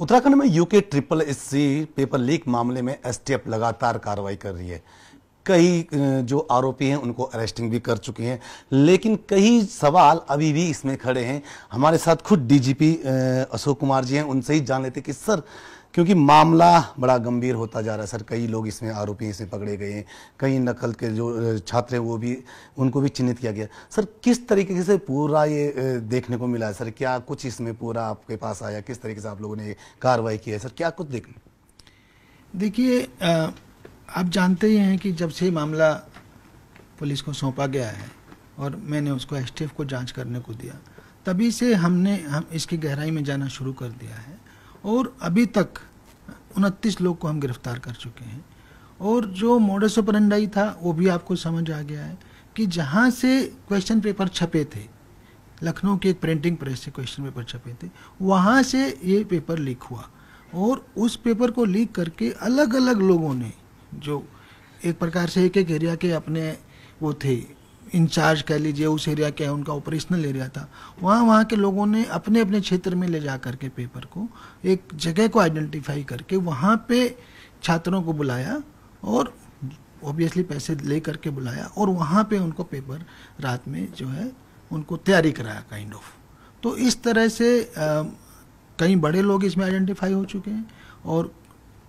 उत्तराखंड में UK triple SC paper leak मामले में एसटीएफ लगातार कार्रवाई कर रही है कई जो आरोपी हैं उनको अरेस्टिंग भी कर चुकी हैं लेकिन कई सवाल अभी भी इसमें खड़े हैं हमारे साथ खुद डीजीपी अशोक कुमार जी हैं उनसे ही जान लेते कि सर क्योंकि मामला बड़ा गंभीर होता जा रहा है सर कई लोग इसमें आरोपी इसमें पकड़े गए हैं कई नकल के जो छात्र हैं वो भी उनको भी चिन्हित किया गया सर किस तरीके से पूरा ये देखने को मिला है सर क्या कुछ इसमें पूरा आपके पास आया किस तरीके से आप लोगों ने कार्रवाई की है सर क्या कुछ देखने देखिए आप जानते ही हैं कि जब से मामला पुलिस को सौंपा गया है और मैंने उसको एस को जाँच करने को दिया तभी से हमने हम इसकी गहराई में जाना शुरू कर दिया है और अभी तक उनतीस लोग को हम गिरफ्तार कर चुके हैं और जो मोडस ऑपरेंडाई था वो भी आपको समझ आ गया है कि जहाँ से क्वेश्चन पेपर छपे थे लखनऊ के एक प्रिंटिंग प्रेस से क्वेश्चन पेपर छपे थे वहाँ से ये पेपर लीक हुआ और उस पेपर को लीक करके अलग अलग लोगों ने जो एक प्रकार से एक एक एरिया के अपने वो थे इंचार्ज कह लीजिए उस एरिया के उनका ऑपरेशनल एरिया था वहाँ वहाँ के लोगों ने अपने अपने क्षेत्र में ले जा करके पेपर को एक जगह को आइडेंटिफाई करके वहाँ पे छात्रों को बुलाया और ऑब्वियसली पैसे ले करके बुलाया और वहाँ पे उनको पेपर रात में जो है उनको तैयारी कराया काइंड ऑफ तो इस तरह से कई बड़े लोग इसमें आइडेंटिफाई हो चुके हैं और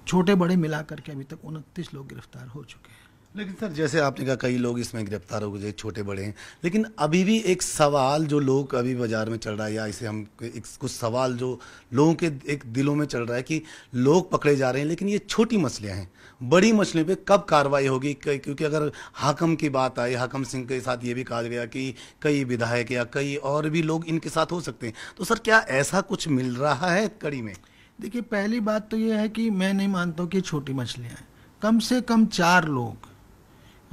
छोटे बड़े मिला करके अभी तक उनतीस लोग गिरफ्तार हो चुके हैं लेकिन सर जैसे आपने कहा कई लोग इसमें गिरफ्तार हो गए छोटे बड़े हैं लेकिन अभी भी एक सवाल जो लोग अभी बाजार में चल रहा है या इसे हम एक कुछ सवाल जो लोगों के एक दिलों में चल रहा है कि लोग पकड़े जा रहे हैं लेकिन ये छोटी मछलियाँ हैं बड़ी मछलियों पे कब कार्रवाई होगी क्योंकि अगर हाकम की बात आई हाकम सिंह के साथ ये भी कहा गया कि कई विधायक या कई और भी लोग इनके साथ हो सकते हैं तो सर क्या ऐसा कुछ मिल रहा है कड़ी में देखिए पहली बात तो ये है कि मैं नहीं मानता हूँ कि छोटी मछलियाँ हैं कम से कम चार लोग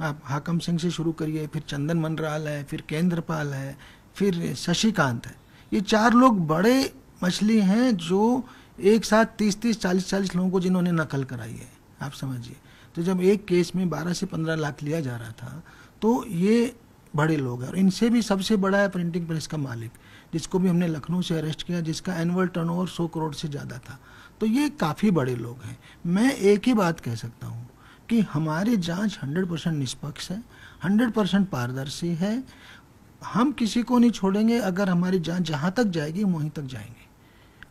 आप हाकम सिंह से शुरू करिए फिर चंदन मनराल है फिर केंद्रपाल है फिर शशिकांत है ये चार लोग बड़े मछली हैं जो एक साथ तीस तीस चालीस चालीस लोगों को जिन्होंने नकल कराई है आप समझिए तो जब एक केस में बारह से पंद्रह लाख लिया जा रहा था तो ये बड़े लोग हैं और इनसे भी सबसे बड़ा है प्रिंटिंग प्रेस का मालिक जिसको भी हमने लखनऊ से अरेस्ट किया जिसका एनुअल टर्नओवर सौ करोड़ से ज़्यादा था तो ये काफ़ी बड़े लोग हैं मैं एक ही बात कह सकता हूँ कि हमारी जांच 100 परसेंट निष्पक्ष है 100 परसेंट पारदर्शी है हम किसी को नहीं छोड़ेंगे अगर हमारी जांच जहां तक जाएगी वहीं तक जाएंगे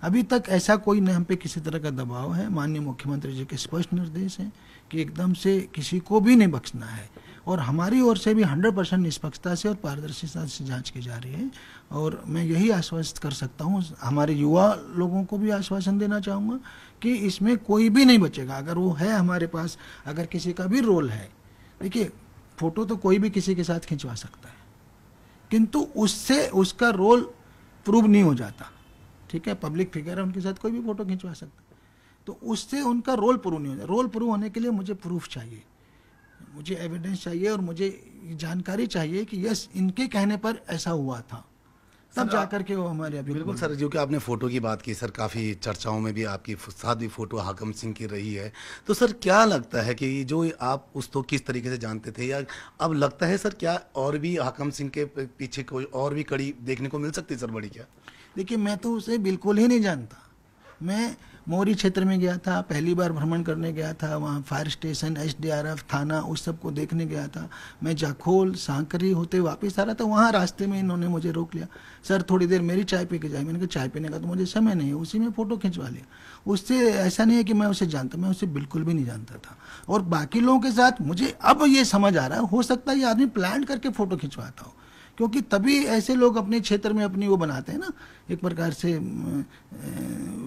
अभी तक ऐसा कोई न हम पे किसी तरह का दबाव है माननीय मुख्यमंत्री जी के स्पष्ट निर्देश हैं कि एकदम से किसी को भी नहीं बख्शना है और हमारी ओर से भी 100 परसेंट निष्पक्षता से और पारदर्शिता से जांच की जा रही है और मैं यही आश्वस्त कर सकता हूँ हमारे युवा लोगों को भी आश्वासन देना चाहूँगा कि इसमें कोई भी नहीं बचेगा अगर वो है हमारे पास अगर किसी का भी रोल है देखिए फोटो तो कोई भी किसी के साथ खिंचवा सकता है किंतु उससे उसका रोल प्रूव नहीं हो जाता ठीक है पब्लिक फिगर है उनके साथ कोई भी फोटो खिंचवा सकता है तो उससे उनका रोल प्रूव नहीं होता रोल प्रूव होने के लिए मुझे प्रूफ चाहिए मुझे एविडेंस चाहिए और मुझे जानकारी चाहिए कि यस इनके कहने पर ऐसा हुआ था तब जा करके वो हमारे अभी बिल्कुल सर जो कि आपने फ़ोटो की बात की सर काफ़ी चर्चाओं में भी आपकी साथ भी फ़ोटो हाकम सिंह की रही है तो सर क्या लगता है कि जो आप उस तो किस तरीके से जानते थे या अब लगता है सर क्या और भी हाकम सिंह के पीछे कोई और भी कड़ी देखने को मिल सकती सर बड़ी क्या देखिए मैं तो उसे बिल्कुल ही नहीं जानता मैं मोरी क्षेत्र में गया था पहली बार भ्रमण करने गया था वहाँ फायर स्टेशन एच थाना उस सब को देखने गया था मैं जाखोल सांकरी होते वापस आ रहा था वहाँ रास्ते में इन्होंने मुझे रोक लिया सर थोड़ी देर मेरी चाय पी के जाए मैंने कहा चाय पीने का तो मुझे समय नहीं है उसी में फ़ोटो खिंचवा लिया उससे ऐसा नहीं है कि मैं उसे जानता मैं उसे बिल्कुल भी नहीं जानता था और बाकी लोगों के साथ मुझे अब ये समझ आ रहा है हो सकता है ये आदमी प्लान करके फ़ोटो खिंचवाता हो क्योंकि तभी ऐसे लोग अपने क्षेत्र में अपनी वो बनाते हैं ना एक प्रकार से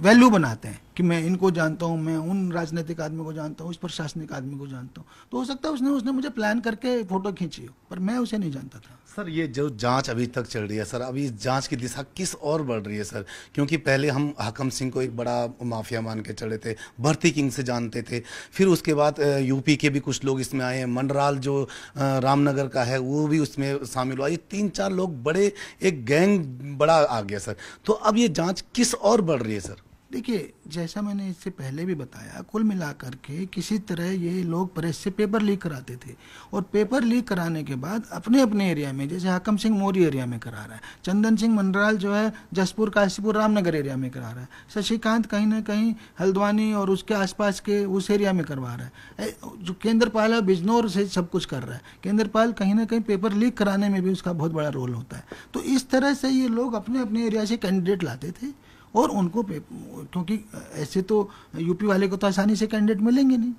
वैल्यू बनाते हैं कि मैं इनको जानता हूँ मैं उन राजनीतिक आदमी को जानता हूँ उस प्रशासनिक आदमी को जानता हूँ तो हो सकता है उसने उसने मुझे प्लान करके फोटो खींची हो पर मैं उसे नहीं जानता था सर ये जो जांच अभी तक चल रही है सर अभी इस जांच की दिशा किस और बढ़ रही है सर क्योंकि पहले हम हकम सिंह को एक बड़ा माफिया मान के चले थे भर्ती किंग से जानते थे फिर उसके बाद यूपी के भी कुछ लोग इसमें आए हैं मंडराल जो रामनगर का है वो भी उसमें शामिल हुआ ये तीन चार लोग बड़े एक गैंग बड़ा आ गया सर तो अब ये जांच किस और बढ़ रही है सर देखिए जैसा मैंने इससे पहले भी बताया कुल मिलाकर के किसी तरह ये लोग प्रेस से पेपर लीक कराते थे और पेपर लीक कराने के बाद अपने अपने एरिया में जैसे हाकम सिंह मोरी एरिया में करा रहा है चंदन सिंह मंडराल जो है जसपुर काशीपुर रामनगर एरिया में करा रहा है शशिकांत कहीं ना कहीं हल्द्वानी और उसके आसपास के उस एरिया में करवा रहा है जो केंद्रपाल है बिजनौर से सब कुछ कर रहा है केंद्रपाल कहीं ना कहीं पेपर लीक कराने में भी उसका बहुत बड़ा रोल होता है तो इस तरह से ये लोग अपने अपने एरिया से कैंडिडेट लाते थे और उनको क्योंकि ऐसे तो यूपी वाले को तो आसानी से कैंडिडेट मिलेंगे नहीं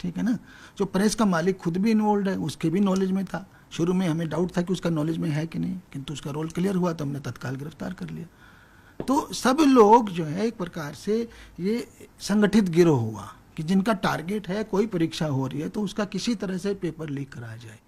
ठीक है ना जो प्रेस का मालिक खुद भी इन्वॉल्व है उसके भी नॉलेज में था शुरू में हमें डाउट था कि उसका नॉलेज में है कि नहीं किंतु उसका रोल क्लियर हुआ तो हमने तत्काल गिरफ्तार कर लिया तो सब लोग जो है एक प्रकार से ये संगठित गिरोह हुआ कि जिनका टारगेट है कोई परीक्षा हो रही है तो उसका किसी तरह से पेपर लीक कराया जाए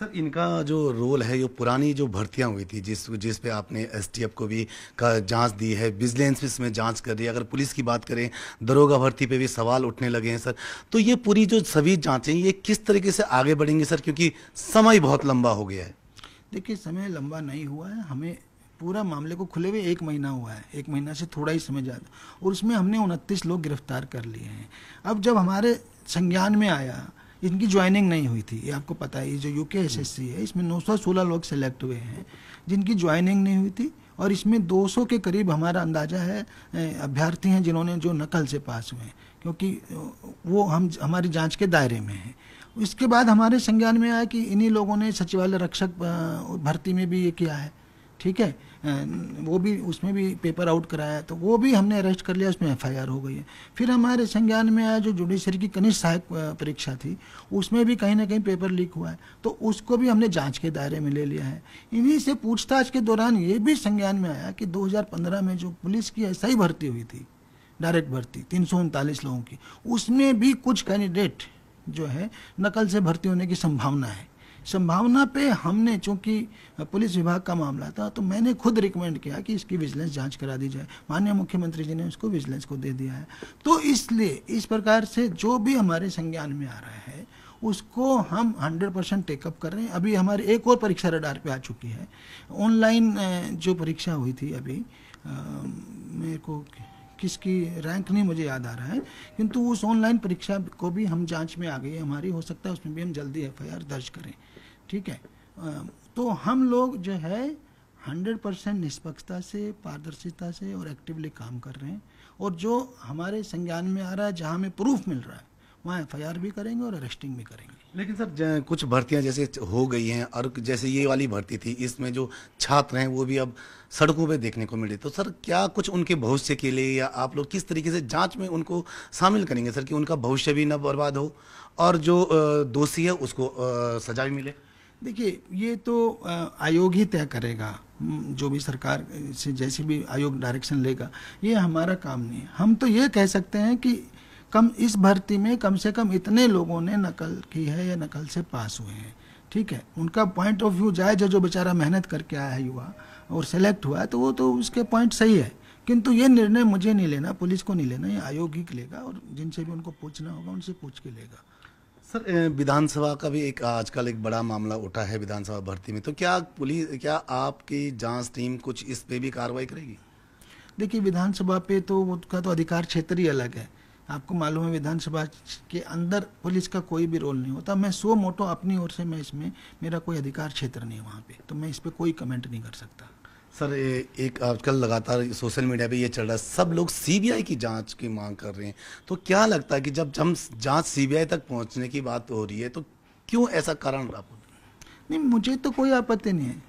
सर इनका जो रोल है ये पुरानी जो भर्तियां हुई थी जिस जिस पे आपने एस को भी का जांच दी है विजिलेंस भी इसमें जांच कर रही है अगर पुलिस की बात करें दरोगा भर्ती पे भी सवाल उठने लगे हैं सर तो ये पूरी जो सभी जांचें ये किस तरीके से आगे बढ़ेंगे सर क्योंकि समय बहुत लंबा हो गया है देखिए समय लंबा नहीं हुआ है हमें पूरा मामले को खुले हुए एक महीना हुआ है एक महीना से थोड़ा ही समय ज़्यादा और उसमें हमने उनतीस लोग गिरफ्तार कर लिए हैं अब जब हमारे संज्ञान में आया जिनकी ज्वाइनिंग नहीं हुई थी ये आपको पता है ये जो यू के एस एस सी है इसमें 916 लोग सेलेक्ट हुए हैं जिनकी ज्वाइनिंग नहीं हुई थी और इसमें 200 के करीब हमारा अंदाजा है अभ्यर्थी हैं जिन्होंने जो नकल से पास हुए हैं क्योंकि वो हम हमारी जाँच के दायरे में हैं इसके बाद हमारे संज्ञान में आया कि इन्हीं लोगों ने सचिवालय रक्षक भर्ती में भी ये किया है ठीक है वो भी उसमें भी पेपर आउट कराया तो वो भी हमने अरेस्ट कर लिया उसमें एफ हो गई है फिर हमारे संज्ञान में आया जो जुडिशरी की कनिष्ठ सहायक परीक्षा थी उसमें भी कहीं ना कहीं पेपर लीक हुआ है तो उसको भी हमने जाँच के दायरे में ले लिया है इन्हीं से पूछताछ के दौरान ये भी संज्ञान में आया कि दो में जो पुलिस की एसआई भर्ती हुई थी डायरेक्ट भर्ती तीन लोगों की उसमें भी कुछ कैंडिडेट जो है नकल से भर्ती होने की संभावना है संभावना पे हमने चूंकि पुलिस विभाग का मामला था तो मैंने खुद रिकमेंड किया कि इसकी विजिलेंस जांच करा दी जाए माननीय मुख्यमंत्री जी ने उसको विजिलेंस को दे दिया है तो इसलिए इस प्रकार से जो भी हमारे संज्ञान में आ रहा है उसको हम 100 परसेंट टेकअप कर रहे हैं अभी हमारी एक और परीक्षा रडार पे आ चुकी है ऑनलाइन जो परीक्षा हुई थी अभी आ, मेरे को किसकी रैंक नहीं मुझे याद आ रहा है किंतु उस ऑनलाइन परीक्षा को भी हम जांच में आ गई है हमारी हो सकता है उसमें भी हम जल्दी एफ दर्ज करें ठीक है तो हम लोग जो है हंड्रेड परसेंट निष्पक्षता से पारदर्शिता से और एक्टिवली काम कर रहे हैं और जो हमारे संज्ञान में आ रहा है जहाँ हमें प्रूफ मिल रहा है वहाँ एफ भी करेंगे और अरेस्टिंग भी करेंगे लेकिन सर कुछ भर्तियां जैसे हो गई हैं और जैसे ये वाली भर्ती थी इसमें जो छात्र हैं वो भी अब सड़कों पे देखने को मिले तो सर क्या कुछ उनके भविष्य के लिए या आप लोग किस तरीके से जांच में उनको शामिल करेंगे सर कि उनका भविष्य भी न बर्बाद हो और जो दोषी है उसको सजा भी मिले देखिए ये तो आयोग ही तय करेगा जो भी सरकार से जैसे भी आयोग डायरेक्शन लेगा ये हमारा काम नहीं है हम तो ये कह सकते हैं कि कम इस भर्ती में कम से कम इतने लोगों ने नकल की है या नकल से पास हुए हैं ठीक है उनका पॉइंट ऑफ व्यू जाए जो जो बेचारा मेहनत करके आया है युवा और सेलेक्ट हुआ है तो वो तो उसके पॉइंट सही है किंतु ये निर्णय मुझे नहीं लेना पुलिस को नहीं लेना ये आयोग ही लेगा और जिनसे भी उनको पूछना होगा उनसे पूछ के लेगा सर विधानसभा का भी एक आजकल एक बड़ा मामला उठा है विधानसभा भर्ती में तो क्या पुलिस क्या आपकी जांच टीम कुछ इस पे भी कार्रवाई करेगी देखिए विधानसभा पे तो उसका तो, तो अधिकार क्षेत्र ही अलग है आपको मालूम है विधानसभा के अंदर पुलिस का कोई भी रोल नहीं होता मैं सो मोटो अपनी ओर से मैं इसमें मेरा कोई अधिकार क्षेत्र नहीं है वहाँ पे तो मैं इस पर कोई कमेंट नहीं कर सकता सर एक आजकल लगातार सोशल मीडिया पे ये चल रहा है सब लोग सीबीआई की जांच की मांग कर रहे हैं तो क्या लगता है कि जब हम जांच सीबीआई तक पहुंचने की बात हो रही है तो क्यों ऐसा कारण रहा नहीं मुझे तो कोई आपत्ति नहीं है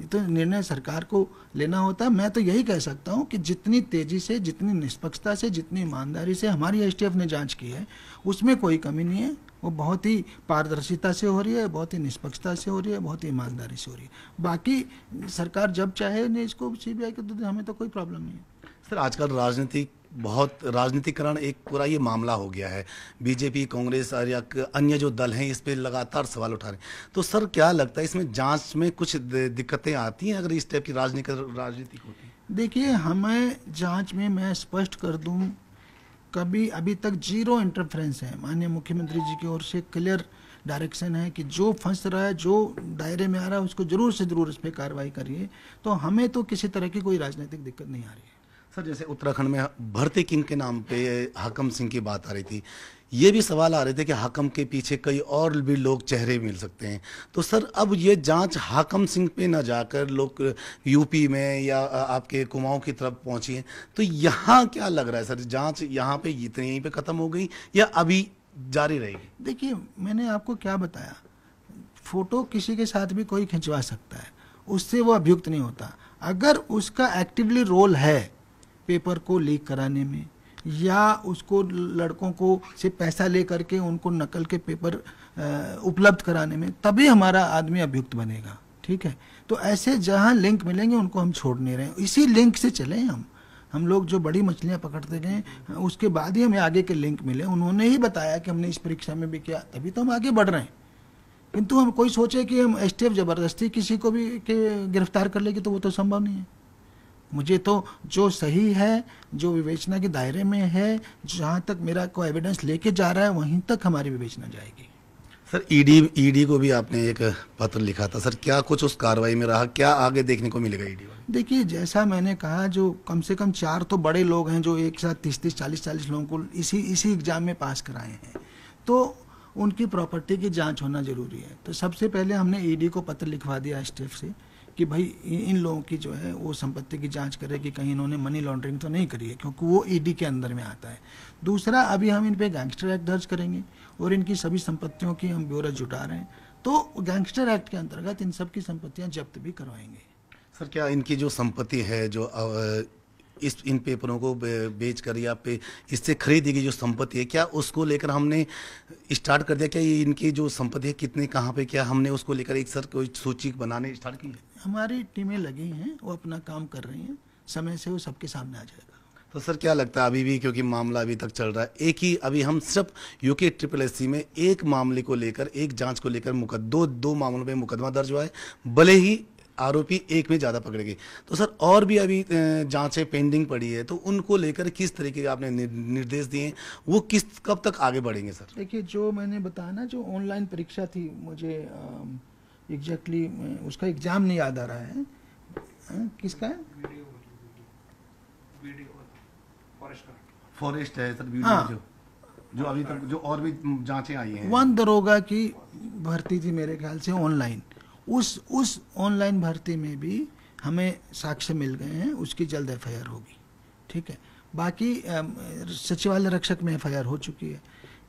ये तो निर्णय सरकार को लेना होता है मैं तो यही कह सकता हूँ कि जितनी तेजी से जितनी निष्पक्षता से जितनी ईमानदारी से हमारी एस ने जांच की है उसमें कोई कमी नहीं है वो बहुत ही पारदर्शिता से हो रही है बहुत ही निष्पक्षता से हो रही है बहुत ही ईमानदारी से हो रही है बाकी सरकार जब चाहे ने इसको आई के तो हमें तो कोई प्रॉब्लम नहीं है सर आजकल राजनीतिक बहुत राजनीतिकरण एक पूरा ये मामला हो गया है बीजेपी कांग्रेस और या अन्य जो दल हैं इस पर लगातार सवाल उठा रहे हैं तो सर क्या लगता है इसमें जांच में कुछ दिक्कतें आती हैं अगर इस टाइप की राजनीति राजनीति होती है देखिए हमें जांच में मैं स्पष्ट कर दूं कभी अभी तक जीरो इंटरफ्रेंस है माननीय मुख्यमंत्री जी की ओर से क्लियर डायरेक्शन है कि जो फंस रहा है जो दायरे में आ रहा है उसको जरूर से जरूर इस पर कार्रवाई करिए तो हमें तो किसी तरह की कोई राजनीतिक दिक्कत नहीं आ रही सर जैसे उत्तराखंड में भर्ती किंग के नाम पे हकम सिंह की बात आ रही थी ये भी सवाल आ रहे थे कि हाकम के पीछे कई और भी लोग चेहरे मिल सकते हैं तो सर अब ये जांच हाकम सिंह पे ना जाकर लोग यूपी में या आपके कुमाऊं की तरफ पहुंची है तो यहाँ क्या लग रहा है सर जांच यहाँ पे इतने यहीं पे ख़त्म हो गई या अभी जारी रहेगी देखिए मैंने आपको क्या बताया फोटो किसी के साथ भी कोई खिंचवा सकता है उससे वो अभियुक्त नहीं होता अगर उसका एक्टिवली रोल है पेपर को लीक कराने में या उसको लड़कों को से पैसा ले करके उनको नकल के पेपर उपलब्ध कराने में तभी हमारा आदमी अभियुक्त बनेगा ठीक है तो ऐसे जहाँ लिंक मिलेंगे उनको हम छोड़ नहीं रहे इसी लिंक से चले हम हम लोग जो बड़ी मछलियाँ पकड़ते गए उसके बाद ही हमें आगे के लिंक मिले उन्होंने ही बताया कि हमने इस परीक्षा में भी किया तभी तो हम आगे बढ़ रहे हैं किंतु हम कोई सोचे कि हम एस जबरदस्ती किसी को भी गिरफ्तार कर लेगी तो वो तो संभव नहीं है मुझे तो जो सही है जो विवेचना के दायरे में है जहाँ तक मेरा को एविडेंस लेके जा रहा है वहीं तक हमारी विवेचना जाएगी sir ED e ED e को भी आपने एक पत्र लिखा था सर क्या कुछ उस कार्रवाई में रहा क्या आगे देखने को मिलेगा ईडी e देखिए जैसा मैंने कहा जो कम से कम चार तो बड़े लोग हैं जो एक साथ तीस तीस चालीस चालीस लोगों को इसी इसी एग्जाम में पास कराए हैं तो उनकी प्रॉपर्टी की जांच होना जरूरी है तो सबसे पहले हमने ईडी को पत्र लिखवा दिया स्टेफ से कि भाई इन लोगों की जो है वो संपत्ति की जांच करे कि कहीं इन्होंने मनी लॉन्ड्रिंग तो नहीं करी है क्योंकि वो ईडी e के अंदर में आता है दूसरा अभी हम इन पर गैंगस्टर एक्ट दर्ज करेंगे और इनकी सभी संपत्तियों की हम ब्यौरा जुटा रहे हैं तो गैंगस्टर एक्ट के अंतर्गत इन सब की संपत्तियाँ जब्त भी करवाएंगे सर क्या इनकी जो संपत्ति है जो इस इन पेपरों को बेच कर या पे इससे खरीदी गई जो संपत्ति है क्या उसको लेकर हमने स्टार्ट कर दिया क्या इनकी जो संपत्ति है कितने कहाँ पे क्या हमने उसको लेकर एक सर कोई सूची बनाने स्टार्ट की है हमारी टीमें लगी हैं वो अपना काम कर रही हैं समय से वो सबके सामने आ जाएगा तो सर क्या लगता है अभी भी क्योंकि मामला अभी तक चल रहा है एक ही अभी हम सिर्फ यूके ट्रिपल एस में एक मामले को लेकर एक जांच को लेकर मुकद दो दो मामलों में मुकदमा दर्ज हुआ है भले ही आरोपी एक में ज़्यादा पकड़े गए तो सर और भी अभी जांचें पेंडिंग पड़ी है तो उनको लेकर किस तरीके के आपने निर्देश दिए वो किस कब तक आगे बढ़ेंगे सर देखिए जो मैंने बताया ना जो ऑनलाइन परीक्षा थी मुझे आ, एग्जैक्टली exactly, उसका एग्जाम नहीं याद आ रहा है हाँ, किसका फॉरेस्ट है सर हाँ। जो अभी तक जो और भी जांचें आई हैं वन दरोगा की भर्ती थी मेरे ख्याल से ऑनलाइन उस उस ऑनलाइन भर्ती में भी हमें साक्ष्य मिल गए हैं उसकी जल्द एफ होगी ठीक है बाकी सचिवालय रक्षक में एफ हो चुकी है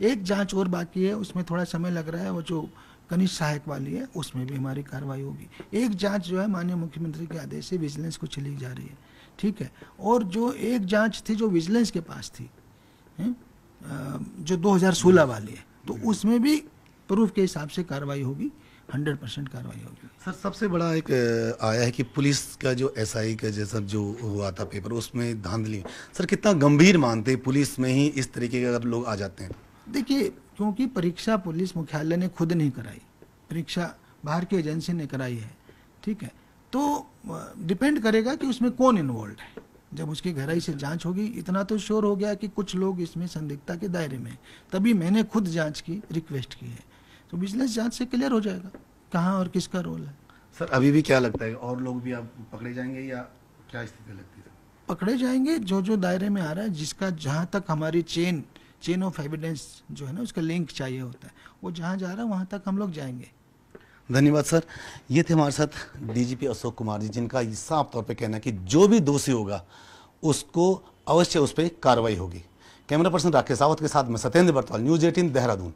एक जांच और बाकी है उसमें थोड़ा समय लग रहा है वो जो कनिष्ठ सहायक वाली है उसमें भी हमारी कार्रवाई होगी एक जांच जो है माननीय मुख्यमंत्री के आदेश से विजिलेंस को चली जा रही है ठीक है और जो एक जांच थी जो विजिलेंस के पास थी जो 2016 वाली है तो उसमें भी प्रूफ के हिसाब से कार्रवाई होगी हंड्रेड परसेंट कार्रवाई होगी सर सबसे बड़ा एक आया है कि पुलिस का जो एस का जैसा जो हुआ था पेपर उसमें धांधली सर कितना गंभीर मानते पुलिस में ही इस तरीके के अगर लोग आ जाते हैं देखिए क्योंकि परीक्षा पुलिस मुख्यालय ने खुद नहीं कराई परीक्षा बाहर की एजेंसी ने कराई है ठीक है तो डिपेंड करेगा कि उसमें कौन इन्वॉल्व है जब उसकी गहराई से जांच होगी इतना तो श्योर हो गया कि कुछ लोग इसमें संदिग्धता के दायरे में तभी मैंने खुद जांच की रिक्वेस्ट की है तो विजिलेंस जांच से क्लियर हो जाएगा कहाँ और किसका रोल है सर अभी भी क्या लगता है और लोग भी आप पकड़े जाएंगे या क्या स्थिति लगती है पकड़े जाएंगे जो जो दायरे में आ रहा है जिसका जहाँ तक हमारी चेन चेन ऑफ एविडेंस जो है ना उसका लिंक चाहिए होता है वो जहाँ जा रहा है वहाँ तक हम लोग जाएंगे धन्यवाद सर ये थे हमारे साथ डीजीपी अशोक कुमार जी जिनका साफ तौर पे कहना है कि जो भी दोषी होगा उसको अवश्य उस पर कार्रवाई होगी कैमरा पर्सन राकेश रावत के साथ मैं सत्येंद्र बर्तवाल न्यूज एटीन देहरादून